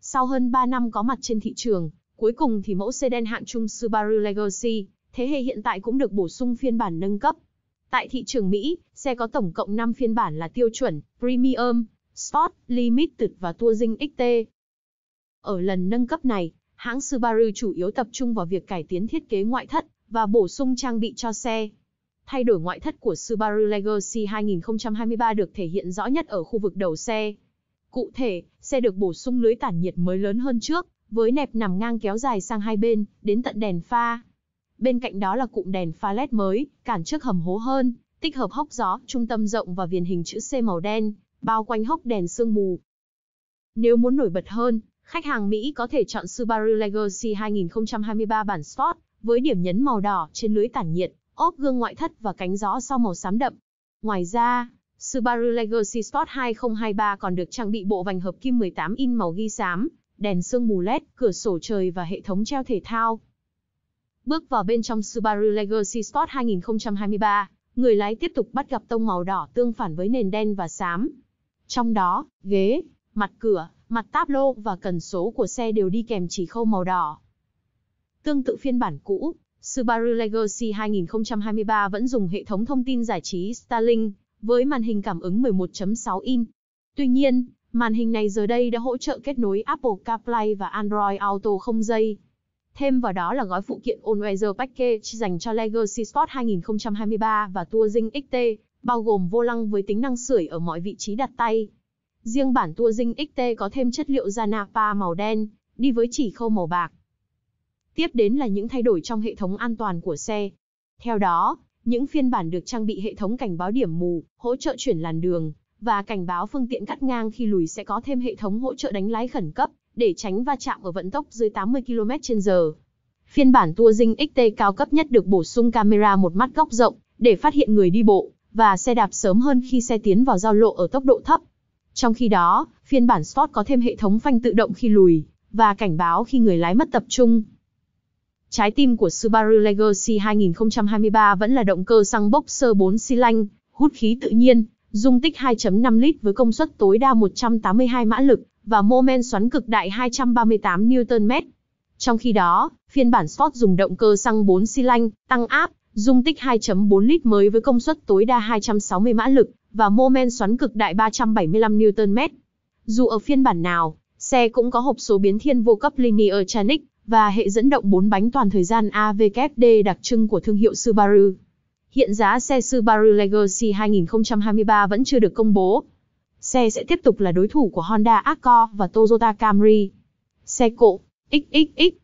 Sau hơn 3 năm có mặt trên thị trường, cuối cùng thì mẫu sedan hạng trung Subaru Legacy, thế hệ hiện tại cũng được bổ sung phiên bản nâng cấp. Tại thị trường Mỹ, xe có tổng cộng 5 phiên bản là tiêu chuẩn, Premium, Sport, Limited và Touring XT. Ở lần nâng cấp này, hãng Subaru chủ yếu tập trung vào việc cải tiến thiết kế ngoại thất, và bổ sung trang bị cho xe. Thay đổi ngoại thất của Subaru Legacy 2023 được thể hiện rõ nhất ở khu vực đầu xe. Cụ thể, xe được bổ sung lưới tản nhiệt mới lớn hơn trước, với nẹp nằm ngang kéo dài sang hai bên, đến tận đèn pha. Bên cạnh đó là cụm đèn pha LED mới, cản trước hầm hố hơn, tích hợp hốc gió, trung tâm rộng và viền hình chữ C màu đen, bao quanh hốc đèn sương mù. Nếu muốn nổi bật hơn, khách hàng Mỹ có thể chọn Subaru Legacy 2023 bản Sport với điểm nhấn màu đỏ trên lưới tản nhiệt, ốp gương ngoại thất và cánh gió sau màu xám đậm. Ngoài ra, Subaru Legacy Sport 2023 còn được trang bị bộ vành hợp kim 18 in màu ghi xám, đèn sương mù LED, cửa sổ trời và hệ thống treo thể thao. Bước vào bên trong Subaru Legacy Sport 2023, người lái tiếp tục bắt gặp tông màu đỏ tương phản với nền đen và xám. Trong đó, ghế, mặt cửa, mặt táp lô và cần số của xe đều đi kèm chỉ khâu màu đỏ. Tương tự phiên bản cũ, Subaru Legacy 2023 vẫn dùng hệ thống thông tin giải trí Starlink với màn hình cảm ứng 11.6 in. Tuy nhiên, màn hình này giờ đây đã hỗ trợ kết nối Apple CarPlay và Android Auto không dây. Thêm vào đó là gói phụ kiện All-Weather Package dành cho Legacy Sport 2023 và Touring XT, bao gồm vô lăng với tính năng sưởi ở mọi vị trí đặt tay. Riêng bản Touring XT có thêm chất liệu da napa màu đen, đi với chỉ khâu màu bạc. Tiếp đến là những thay đổi trong hệ thống an toàn của xe. Theo đó, những phiên bản được trang bị hệ thống cảnh báo điểm mù, hỗ trợ chuyển làn đường và cảnh báo phương tiện cắt ngang khi lùi sẽ có thêm hệ thống hỗ trợ đánh lái khẩn cấp để tránh va chạm ở vận tốc dưới 80 km/h. Phiên bản Touring XT cao cấp nhất được bổ sung camera một mắt góc rộng để phát hiện người đi bộ và xe đạp sớm hơn khi xe tiến vào giao lộ ở tốc độ thấp. Trong khi đó, phiên bản Sport có thêm hệ thống phanh tự động khi lùi và cảnh báo khi người lái mất tập trung. Trái tim của Subaru Legacy 2023 vẫn là động cơ xăng boxer 4 xi lanh, hút khí tự nhiên, dung tích 2.5 lít với công suất tối đa 182 mã lực và mô men xoắn cực đại 238 Nm. Trong khi đó, phiên bản Sport dùng động cơ xăng 4 xi lanh, tăng áp, dung tích 2.4 lít mới với công suất tối đa 260 mã lực và mô men xoắn cực đại 375 Nm. Dù ở phiên bản nào, xe cũng có hộp số biến thiên vô cấp linear tranic và hệ dẫn động bốn bánh toàn thời gian AVKD đặc trưng của thương hiệu Subaru. Hiện giá xe Subaru Legacy 2023 vẫn chưa được công bố. Xe sẽ tiếp tục là đối thủ của Honda Accord và Toyota Camry. Xe cộ XXX